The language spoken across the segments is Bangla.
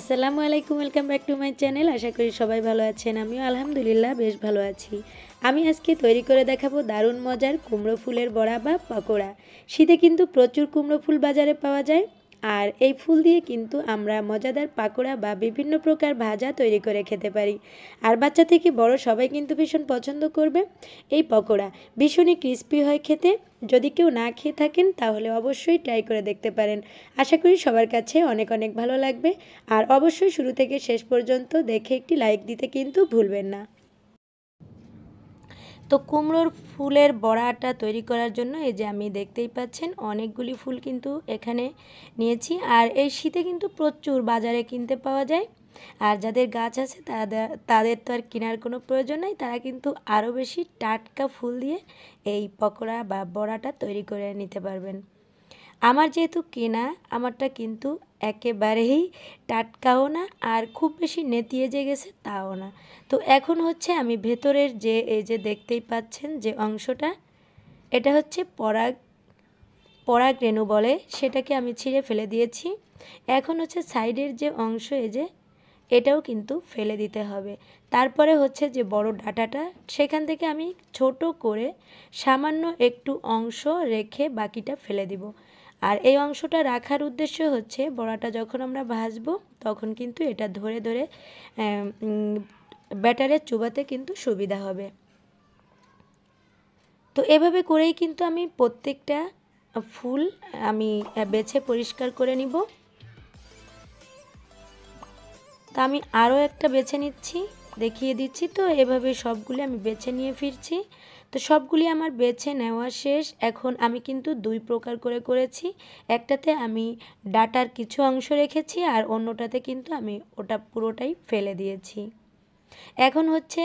আসসালামু আলাইকুম welcome back to my channel আশা করি সবাই ভালো আছেন আমিও আলহামদুলিল্লাহ বেশ ভালো আছি আমি আজকে তৈরি করে দেখাবো দারুণ মজার কুমড়ো ফুলের বড়া বা পকোড়া শীতে কিন্তু প্রচুর কুমড়ো ফুল বাজারে পাওয়া যায় আর এই ফুল দিয়ে কিন্তু আমরা মজাদার পাকোড়া বা বিভিন্ন প্রকার ভাজা তৈরি করে খেতে পারি আর বাচ্চা থেকে বড় সবাই কিন্তু ভীষণ পছন্দ করবে এই পকোড়া ভীষণই ক্রিস্পি হয় খেতে যদি কেউ না খেয়ে থাকেন তাহলে অবশ্যই ট্রাই করে দেখতে পারেন আশা করি সবার কাছে অনেক অনেক ভালো লাগবে আর অবশ্যই শুরু থেকে শেষ পর্যন্ত দেখে একটি লাইক দিতে কিন্তু ভুলবেন না তো কুমড়োর ফুলের বড়াটা তৈরি করার জন্য এই যে আমি দেখতেই পাচ্ছেন অনেকগুলি ফুল কিন্তু এখানে নিয়েছি আর এই শীতে কিন্তু প্রচুর বাজারে কিনতে পাওয়া যায় আর যাদের গাছ আছে তাদের তাদের তো আর কেনার কোনো প্রয়োজন নেই তারা কিন্তু আরও বেশি টাটকা ফুল দিয়ে এই পকোড়া বা বড়াটা তৈরি করে নিতে পারবেন আমার যেহেতু কেনা আমারটা কিন্তু একেবারেই টাটকাও না আর খুব বেশি নেতিয়ে যে গেছে তাও না তো এখন হচ্ছে আমি ভেতরের যে এই যে দেখতেই পাচ্ছেন যে অংশটা এটা হচ্ছে পরাগ পরাগ রেণু বলে সেটাকে আমি ছিঁড়ে ফেলে দিয়েছি এখন হচ্ছে সাইডের যে অংশ এই যে এটাও কিন্তু ফেলে দিতে হবে তারপরে হচ্ছে যে বড় ডাটাটা সেখান থেকে আমি ছোট করে সামান্য একটু অংশ রেখে বাকিটা ফেলে দিব আর এই অংশটা রাখার উদ্দেশ্য হচ্ছে বড়াটা যখন আমরা ভাজবো তখন কিন্তু এটা ধরে ধরে ব্যাটারে চুবাতে কিন্তু সুবিধা হবে তো এভাবে করেই কিন্তু আমি প্রত্যেকটা ফুল আমি বেছে পরিষ্কার করে নিব তা আমি আরও একটা বেছে নিচ্ছি দেখিয়ে দিচ্ছি তো এভাবে সবগুলি আমি বেছে নিয়ে ফিরছি তো সবগুলি আমার বেছে নেওয়া শেষ এখন আমি কিন্তু দুই প্রকার করে করেছি একটাতে আমি ডাটার কিছু অংশ রেখেছি আর অন্যটাতে কিন্তু আমি ওটা পুরোটাই ফেলে দিয়েছি এখন হচ্ছে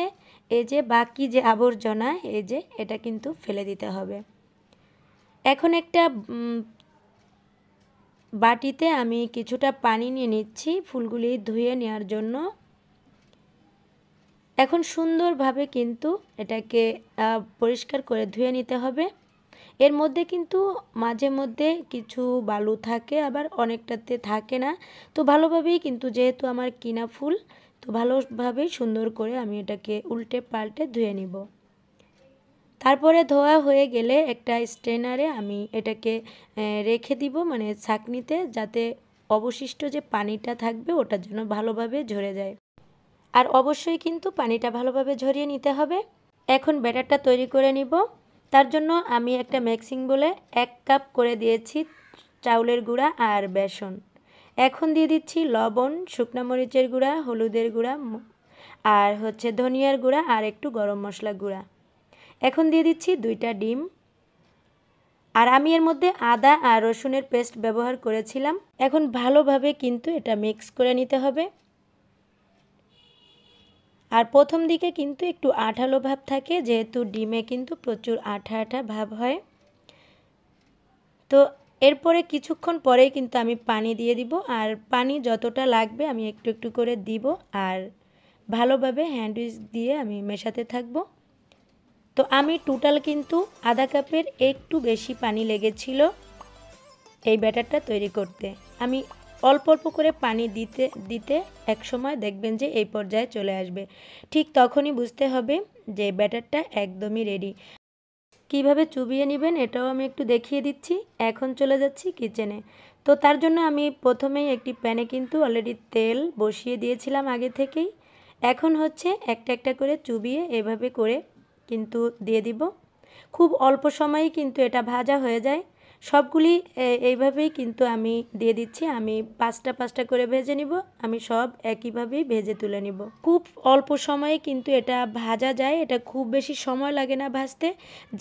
এই যে বাকি যে আবর্জনা এই যে এটা কিন্তু ফেলে দিতে হবে এখন একটা বাটিতে আমি কিছুটা পানি নিয়ে নিচ্ছি ফুলগুলি ধুয়ে নেওয়ার জন্য এখন সুন্দরভাবে কিন্তু এটাকে পরিষ্কার করে ধুয়ে নিতে হবে এর মধ্যে কিন্তু মাঝে মধ্যে কিছু বালু থাকে আবার অনেকটাতে থাকে না তো ভালোভাবেই কিন্তু যেহেতু আমার কিনা ফুল তো ভালোভাবেই সুন্দর করে আমি এটাকে উল্টে পাল্টে ধুয়ে নিব তারপরে ধোয়া হয়ে গেলে একটা স্ট্রেনারে আমি এটাকে রেখে দিব মানে ছাঁকনিতে যাতে অবশিষ্ট যে পানিটা থাকবে ওটা যেন ভালোভাবে ঝরে যায় আর অবশ্যই কিন্তু পানিটা ভালোভাবে ঝরিয়ে নিতে হবে এখন ব্যাটারটা তৈরি করে নিব তার জন্য আমি একটা মিক্সিং বলে এক কাপ করে দিয়েছি চাউলের গুঁড়া আর বেসন এখন দিয়ে দিচ্ছি লবণ শুকনা মরিচের গুঁড়া হলুদের গুঁড়া আর হচ্ছে ধনিয়ার গুঁড়া আর একটু গরম মশলা গুঁড়া এখন দিয়ে দিচ্ছি দুইটা ডিম আর আমি এর মধ্যে আদা আর রসুনের পেস্ট ব্যবহার করেছিলাম এখন ভালোভাবে কিন্তু এটা মিক্স করে নিতে হবে আর প্রথম দিকে কিন্তু একটু আঠালো ভাব থাকে যেহেতু ডিমে কিন্তু প্রচুর আঠা আঠা ভাব হয় তো এরপরে কিছুক্ষণ পরেই কিন্তু আমি পানি দিয়ে দিব আর পানি যতটা লাগবে আমি একটু একটু করে দিব আর ভালোভাবে হ্যান্ডউইচ দিয়ে আমি মেশাতে থাকব তো আমি টোটাল কিন্তু আধা কাপের একটু বেশি পানি লেগেছিল এই ব্যাটারটা তৈরি করতে আমি অল্প অল্প করে পানি দিতে দিতে একসময় দেখবেন যে এই পর্যায়ে চলে আসবে ঠিক তখনই বুঝতে হবে যে ব্যাটারটা একদমই রেডি কিভাবে চুবিয়ে নেবেন এটাও আমি একটু দেখিয়ে দিচ্ছি এখন চলে যাচ্ছি কিচেনে তো তার জন্য আমি প্রথমেই একটি প্যানে কিন্তু অলরেডি তেল বসিয়ে দিয়েছিলাম আগে থেকেই এখন হচ্ছে একটা একটা করে চুবিয়ে এভাবে করে কিন্তু দিয়ে দিব খুব অল্প সময়েই কিন্তু এটা ভাজা হয়ে যায় সবগুলি এইভাবেই কিন্তু আমি দিয়ে দিচ্ছি আমি পাঁচটা পাঁচটা করে ভেজে নিব আমি সব একইভাবেই ভেজে তুলে নিব খুব অল্প সময়ে কিন্তু এটা ভাজা যায় এটা খুব বেশি সময় লাগে না ভাজতে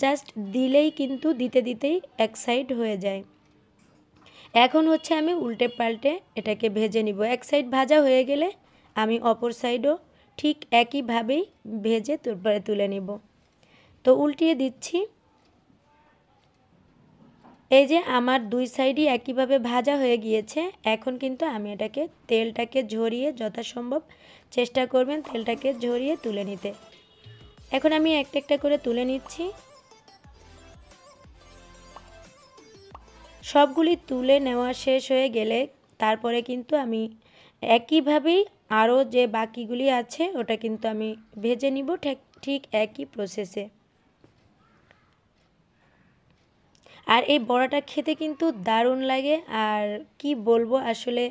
জাস্ট দিলেই কিন্তু দিতে দিতেই এক সাইড হয়ে যায় এখন হচ্ছে আমি উল্টে পাল্টে এটাকে ভেজে নিব এক সাইড ভাজা হয়ে গেলে আমি অপর সাইডও ঠিক একইভাবেই ভেজে তারপরে তুলে নিব তো উল্টিয়ে দিচ্ছি এই যে আমার দুই সাইডই একইভাবে ভাজা হয়ে গিয়েছে এখন কিন্তু আমি এটাকে তেলটাকে ঝরিয়ে যথাসম্ভব চেষ্টা করবেন তেলটাকে ঝরিয়ে তুলে নিতে এখন আমি একটা একটা করে তুলে নিচ্ছি সবগুলি তুলে নেওয়া শেষ হয়ে গেলে তারপরে কিন্তু আমি একইভাবেই আরও যে বাকিগুলি আছে ওটা কিন্তু আমি ভেজে নিব ঠিক একই প্রসেসে আর এই বড়াটা খেতে কিন্তু দারুণ লাগে আর কি বলবো আসলে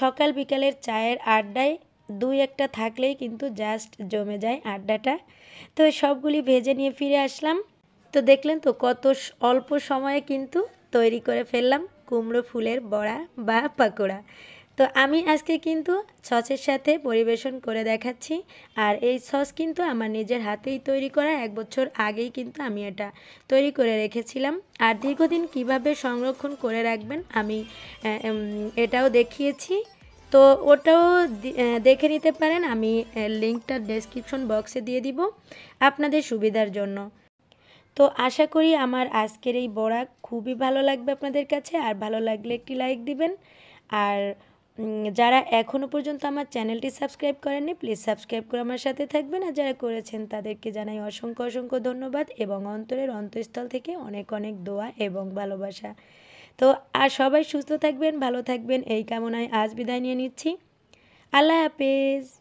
সকাল বিকালের চায়ের আড্ডায় দুই একটা থাকলেই কিন্তু জাস্ট জমে যায় আড্ডাটা তো সবগুলি ভেজে নিয়ে ফিরে আসলাম তো দেখলেন তো কত অল্প সময়ে কিন্তু তৈরি করে ফেললাম কুমড়ো ফুলের বড়া বা পাকোড়া তো আমি আজকে কিন্তু সসের সাথে পরিবেশন করে দেখাচ্ছি আর এই সস কিন্তু আমার নিজের হাতেই তৈরি করা এক বছর আগেই কিন্তু আমি এটা তৈরি করে রেখেছিলাম আর দীর্ঘদিন কিভাবে সংরক্ষণ করে রাখবেন আমি এটাও দেখিয়েছি তো ওটাও দেখে নিতে পারেন আমি লিঙ্কটা ডেসক্রিপশন বক্সে দিয়ে দিব আপনাদের সুবিধার জন্য তো আশা করি আমার আজকের এই বড়া খুবই ভালো লাগবে আপনাদের কাছে আর ভালো লাগলে একটি লাইক দিবেন আর যারা এখনও পর্যন্ত আমার চ্যানেলটি সাবস্ক্রাইব করেননি প্লিজ সাবস্ক্রাইব করে আমার সাথে থাকবেন আর যারা করেছেন তাদেরকে জানাই অসংখ্য অসংখ্য ধন্যবাদ এবং অন্তরের অন্তঃস্থল থেকে অনেক অনেক দোয়া এবং ভালোবাসা তো আর সবাই সুস্থ থাকবেন ভালো থাকবেন এই কামনায় আজ বিদায় নিয়ে নিচ্ছি আল্লাহ হাফেজ